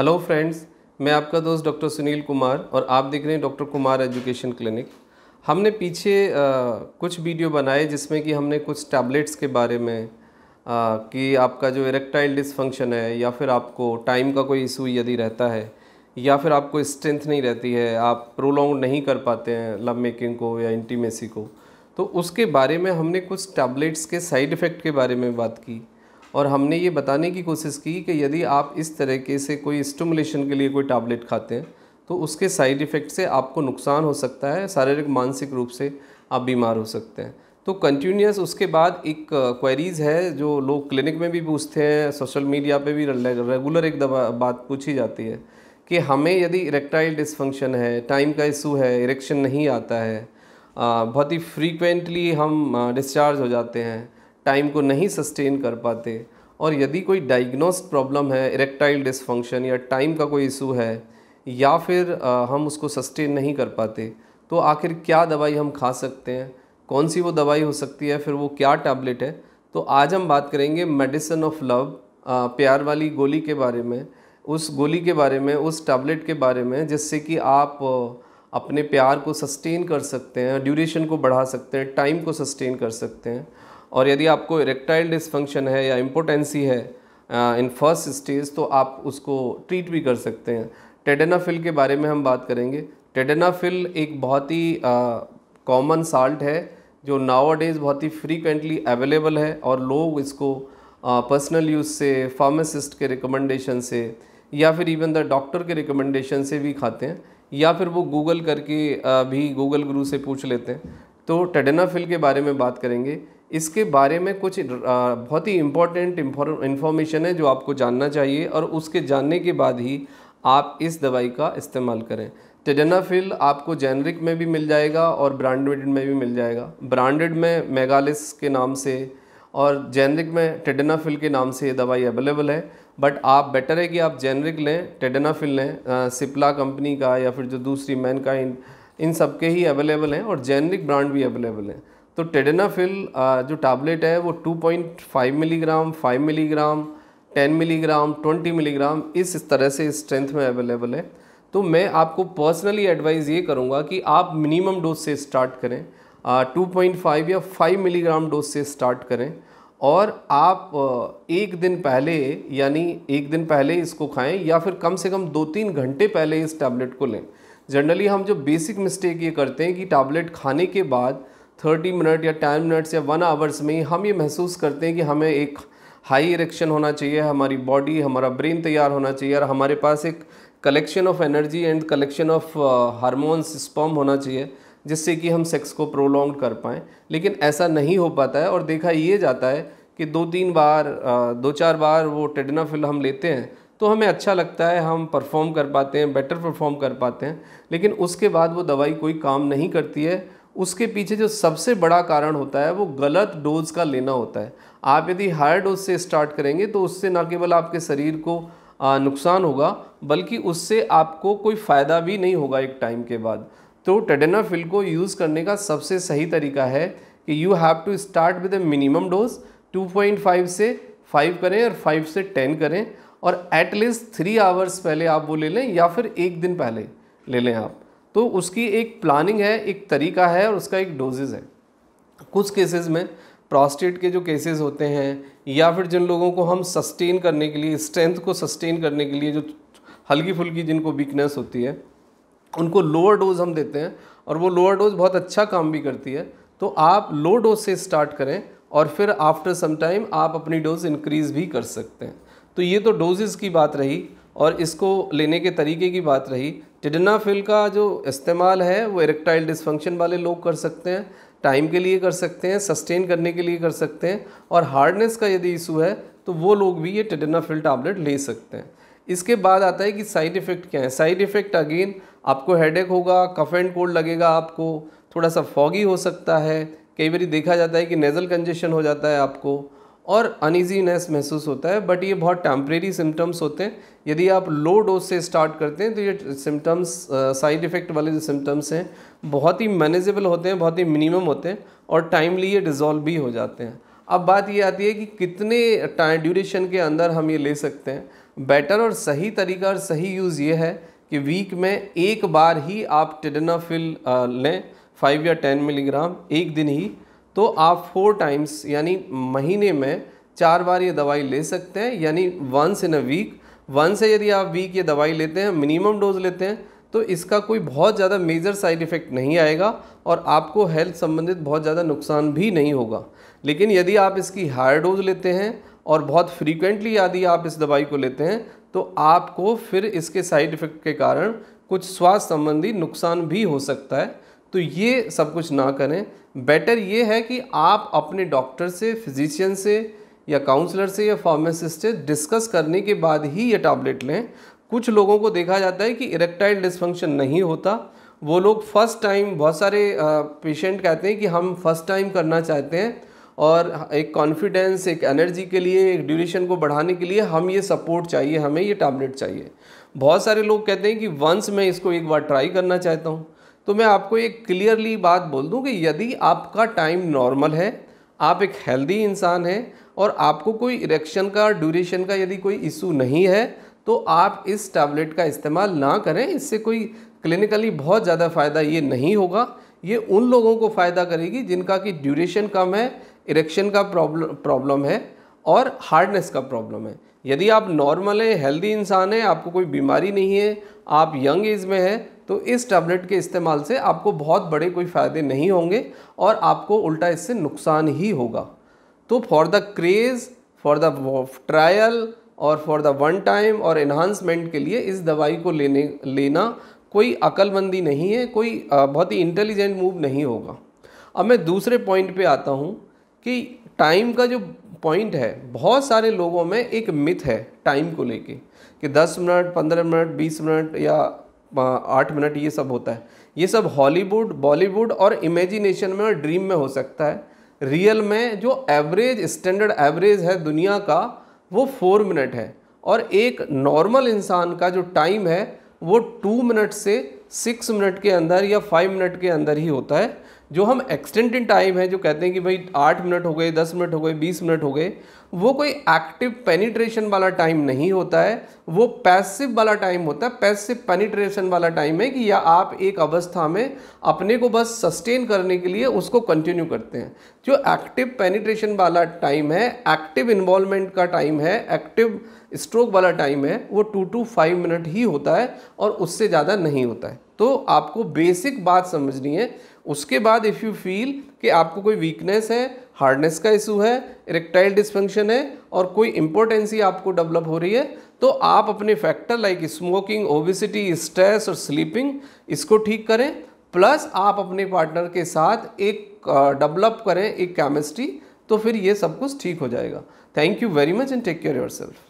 hello friends मैं आपका दोस्त डॉक्टर सुनील कुमार और आप देख रहे हैं डॉक्टर कुमार एजुकेशन क्लिनिक हमने पीछे आ, कुछ वीडियो बनाए जिसमें कि हमने कुछ टैबलेट्स के बारे में आ, कि आपका जो इरेक्टाइल डिसफंक्शन है या फिर आपको टाइम का कोई इशू यदि रहता है या फिर आपको स्ट्रेंथ नहीं रहती है आप प्रोलोंग नहीं कर पाते हैं लव मेकिंग को या इंटीमेसी को तो उसके बारे में हमने कुछ टैबलेट्स के साइड इफ़ेक्ट के बारे में बात की और हमने ये बताने की कोशिश की कि यदि आप इस तरीके से कोई स्टमुलेशन के लिए कोई टैबलेट खाते हैं तो उसके साइड इफ़ेक्ट से आपको नुकसान हो सकता है शारीरिक मानसिक रूप से आप बीमार हो सकते हैं तो कंटिन्यूस उसके बाद एक क्वेरीज़ है जो लोग क्लिनिक में भी पूछते हैं सोशल मीडिया पे भी रेगुलर एक दवा बात पूछी जाती है कि हमें यदि इरेक्टाइल डिसफंक्शन है टाइम का इशू है इरेक्शन नहीं आता है बहुत ही फ्रीक्वेंटली हम डिस्चार्ज हो जाते हैं टाइम को नहीं सस्टेन कर पाते और यदि कोई डायग्नोस्ड प्रॉब्लम है इरेक्टाइल डिसफंक्शन या टाइम का कोई इशू है या फिर आ, हम उसको सस्टेन नहीं कर पाते तो आखिर क्या दवाई हम खा सकते हैं कौन सी वो दवाई हो सकती है फिर वो क्या टैबलेट है तो आज हम बात करेंगे मेडिसिन ऑफ लव प्यार वाली गोली के बारे में उस गोली के बारे में उस टैबलेट के बारे में जिससे कि आप अपने प्यार को सस्टेन कर सकते हैं ड्यूरेशन को बढ़ा सकते हैं टाइम को सस्टेन कर सकते हैं और यदि आपको इरेक्टाइल डिसफंक्शन है या इम्पोटेंसी है इन फर्स्ट स्टेज तो आप उसको ट्रीट भी कर सकते हैं टेडेनाफिल के बारे में हम बात करेंगे टेडेनाफिल एक बहुत ही कॉमन uh, साल्ट है जो नावा डेज बहुत ही फ्रीक्वेंटली अवेलेबल है और लोग इसको पर्सनल uh, यूज़ से फार्मासिस्ट के रिकमेंडेशन से या फिर इवन द डॉक्टर के रिकमेंडेशन से भी खाते हैं या फिर वो गूगल करके uh, भी गूगल गुरु से पूछ लेते हैं तो टेडेनाफिल के बारे में बात करेंगे इसके बारे में कुछ बहुत ही इम्पोर्टेंट इन्फॉर्मेशन है जो आपको जानना चाहिए और उसके जानने के बाद ही आप इस दवाई का इस्तेमाल करें टेडनाफिल आपको जेनरिक में भी मिल जाएगा और ब्रांडेड में भी मिल जाएगा ब्रांडेड में मेगालिस के नाम से और जेनरिक में टेडनाफिल के नाम से ये दवाई अवेलेबल है बट आप बेटर है कि आप जेनरिक लें टेडनाफिल लें सिप्ला कंपनी का या फिर जो दूसरी मैन का इन इन सब के ही अवेलेबल हैं और जेनरिक ब्रांड भी अवेलेबल हैं तो टेडेनाफिल जो टैबलेट है वो 2.5 मिलीग्राम 5 मिलीग्राम 10 मिलीग्राम 20 मिलीग्राम इस तरह से स्ट्रेंथ में अवेलेबल है तो मैं आपको पर्सनली एडवाइस ये करूँगा कि आप मिनिमम डोज से स्टार्ट करें टू पॉइंट फाइव या फाइव मिलीग्राम डोज से स्टार्ट करें और आप एक दिन पहले यानी एक दिन पहले इसको खाएं या फिर कम से कम दो तीन घंटे पहले इस टैबलेट को लें जनरली हम जो बेसिक मिस्टेक ये करते हैं कि टैबलेट खाने के बाद 30 मिनट या 10 मिनट्स या वन आवर्स में ही हम ये महसूस करते हैं कि हमें एक हाई इरेक्शन होना चाहिए हमारी बॉडी हमारा ब्रेन तैयार होना चाहिए और हमारे पास एक collection of energy and collection of hormones sperm होना चाहिए जिससे कि हम सेक्स को प्रोलॉन्ग कर पाएँ लेकिन ऐसा नहीं हो पाता है और देखा ये जाता है कि दो तीन बार दो चार बार वो टेडनाफिल हम लेते हैं तो हमें अच्छा लगता है हम परफॉर्म कर पाते हैं बेटर परफॉर्म कर पाते हैं लेकिन उसके बाद वो दवाई कोई काम नहीं करती है उसके पीछे जो सबसे बड़ा कारण होता है वो गलत डोज़ का लेना होता है आप यदि हायर डोज से स्टार्ट करेंगे तो उससे ना केवल आपके शरीर को नुकसान होगा बल्कि उससे आपको कोई फ़ायदा भी नहीं होगा एक टाइम के बाद तो टेडेनाफिल को यूज़ करने का सबसे सही तरीका है कि you have to start with a minimum dose 2.5 से 5 करें और 5 से 10 करें और एटलीस्ट थ्री आवर्स पहले आप वो ले लें या फिर एक दिन पहले ले लें आप तो उसकी एक प्लानिंग है एक तरीका है और उसका एक डोजेज़ है कुछ केसेस में प्रोस्टेट के जो केसेस होते हैं या फिर जिन लोगों को हम सस्टेन करने के लिए स्ट्रेंथ को सस्टेन करने के लिए जो हल्की फुल्की जिनको वीकनेस होती है उनको लोअर डोज हम देते हैं और वो लोअर डोज बहुत अच्छा काम भी करती है तो आप लो डोज से स्टार्ट करें और फिर आफ्टर सम टाइम आप अपनी डोज इंक्रीज़ भी कर सकते हैं तो ये तो डोजेज़ की बात रही और इसको लेने के तरीके की बात रही टिडनाफिल का जो इस्तेमाल है वो इरेक्टाइल डिसफंक्शन वाले लोग कर सकते हैं टाइम के लिए कर सकते हैं सस्टेन करने के लिए कर सकते हैं और हार्डनेस का यदि इशू है तो वो लोग भी ये टिडनाफिल टैबलेट ले सकते हैं इसके बाद आता है कि साइड इफ़ेक्ट क्या है साइड इफ़ेक्ट अगेन आपको हेडेक होगा कफ एंड कोल्ड लगेगा आपको थोड़ा सा फॉगी हो सकता है कई बार देखा जाता है कि नेज़ल कंजेशन हो जाता है आपको और अनइजीनेस महसूस होता है बट ये बहुत टेम्परेरी सिम्टम्स होते हैं यदि आप लो डोज से स्टार्ट करते हैं तो ये सिम्टम्स साइड इफ़ेक्ट वाले जो सिम्टम्स हैं बहुत ही मैनेजेबल होते हैं बहुत ही मिनिमम होते हैं और टाइमली ये डिज़ोल्व भी हो जाते हैं अब बात ये आती है कि कितने टाइम ड्यूरेशन के अंदर हम ये ले सकते हैं बेटर और सही तरीका और सही यूज़ ये है कि वीक में एक बार ही आप टिडनाफिल लें फाइव या टेन मिलीग्राम एक दिन ही तो आप फोर टाइम्स यानी महीने में चार बार ये दवाई ले सकते हैं यानी once in a week one से यदि आप वीक ये दवाई लेते हैं मिनिमम डोज लेते हैं तो इसका कोई बहुत ज़्यादा मेजर साइड इफ़ेक्ट नहीं आएगा और आपको हेल्थ संबंधित बहुत ज़्यादा नुकसान भी नहीं होगा लेकिन यदि आप इसकी हायर डोज लेते हैं और बहुत फ्रीक्वेंटली यदि आप इस दवाई को लेते हैं तो आपको फिर इसके साइड इफ़ेक्ट के कारण कुछ स्वास्थ्य संबंधी नुकसान भी हो सकता है तो ये सब कुछ ना करें बेटर ये है कि आप अपने डॉक्टर से फिजिशियन से या काउंसलर से या फार्मासिस्ट से डिस्कस करने के बाद ही ये टैबलेट लें कुछ लोगों को देखा जाता है कि इरेक्टाइल डिस्फंक्शन नहीं होता वो लोग फर्स्ट टाइम बहुत सारे पेशेंट कहते हैं कि हम फर्स्ट टाइम करना चाहते हैं और एक कॉन्फिडेंस एक एनर्जी के लिए एक ड्यूरेशन को बढ़ाने के लिए हम ये सपोर्ट चाहिए हमें ये टैबलेट चाहिए बहुत सारे लोग कहते हैं कि वंस मैं इसको एक बार ट्राई करना चाहता हूँ तो मैं आपको एक क्लियरली बात बोल दूँ कि यदि आपका टाइम नॉर्मल है आप एक हेल्दी इंसान हैं और आपको कोई इरेक्शन का ड्यूरेशन का यदि कोई इशू नहीं है तो आप इस टैबलेट का इस्तेमाल ना करें इससे कोई क्लिनिकली बहुत ज़्यादा फ़ायदा ये नहीं होगा ये उन लोगों को फ़ायदा करेगी जिनका कि ड्यूरेशन कम है इरेक्शन का प्रॉब्लम प्रॉब्लम है और हार्डनेस का प्रॉब्लम है यदि आप नॉर्मल हैं हेल्दी इंसान हैं आपको कोई बीमारी नहीं है आप यंग एज में हैं तो इस टैबलेट के इस्तेमाल से आपको बहुत बड़े कोई फ़ायदे नहीं होंगे और आपको उल्टा इससे नुकसान ही होगा तो for the craze for the trial और फॉर द वन टाइम और इन्हांसमेंट के लिए इस दवाई को लेने लेना कोई अकलमंदी नहीं है कोई बहुत ही इंटेलिजेंट मूव नहीं होगा अब मैं दूसरे पॉइंट पे आता हूँ कि टाइम का जो पॉइंट है बहुत सारे लोगों में एक मिथ है टाइम को लेके कि 10 मिनट 15 मिनट 20 मिनट या आठ मिनट ये सब होता है ये सब हॉलीवुड बॉलीवुड और इमेजिनेशन में और ड्रीम में हो सकता है रियल में जो एवरेज स्टैंडर्ड एवरेज है दुनिया का वो फोर मिनट है और एक नॉर्मल इंसान का जो टाइम है वो टू मिनट से सिक्स मिनट के अंदर या फाइव मिनट के अंदर ही होता है जो हम एक्सटेंडेड टाइम है जो कहते हैं कि भाई आठ मिनट हो गए दस मिनट हो गए बीस मिनट हो गए वो कोई एक्टिव पेनिट्रेशन वाला टाइम नहीं होता है वो पैसिव वाला टाइम होता है पैसिव पेनिट्रेशन वाला टाइम है कि या आप एक अवस्था में अपने को बस सस्टेन करने के लिए उसको कंटिन्यू करते हैं जो एक्टिव पेनिट्रेशन वाला टाइम है एक्टिव इन्वॉल्वमेंट का टाइम है एक्टिव स्ट्रोक वाला टाइम है वो टू टू फाइव मिनट ही होता है और उससे ज़्यादा नहीं होता है तो आपको बेसिक बात समझनी है उसके बाद इफ़ यू फील कि आपको कोई वीकनेस है हार्डनेस का इशू है इरेक्टाइल डिस्फंक्शन है और कोई इंपॉर्टेंसी आपको डेवलप हो रही है तो आप अपने factor like smoking obesity stress और स्लीपिंग इसको ठीक करें प्लस आप अपने पार्टनर के साथ एक डेवलप करें एक केमिस्ट्री तो फिर ये सब कुछ ठीक हो जाएगा thank you very much and take care your self